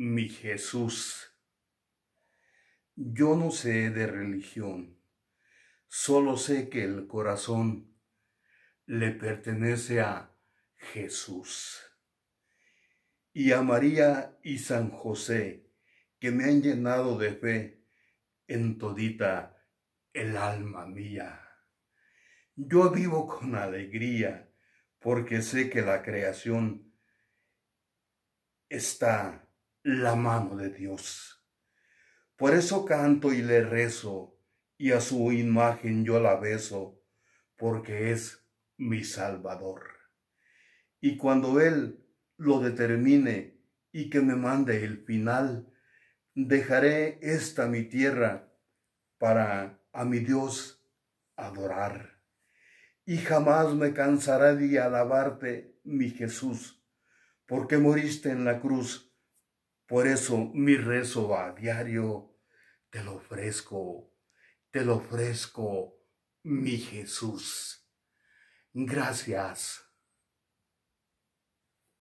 mi Jesús. Yo no sé de religión, solo sé que el corazón le pertenece a Jesús. Y a María y San José, que me han llenado de fe en todita el alma mía. Yo vivo con alegría porque sé que la creación está la mano de Dios. Por eso canto y le rezo, y a su imagen yo la beso, porque es mi Salvador. Y cuando Él lo determine y que me mande el final, dejaré esta mi tierra para a mi Dios adorar. Y jamás me cansará de alabarte, mi Jesús, porque moriste en la cruz por eso mi rezo a diario. Te lo ofrezco, te lo ofrezco, mi Jesús. Gracias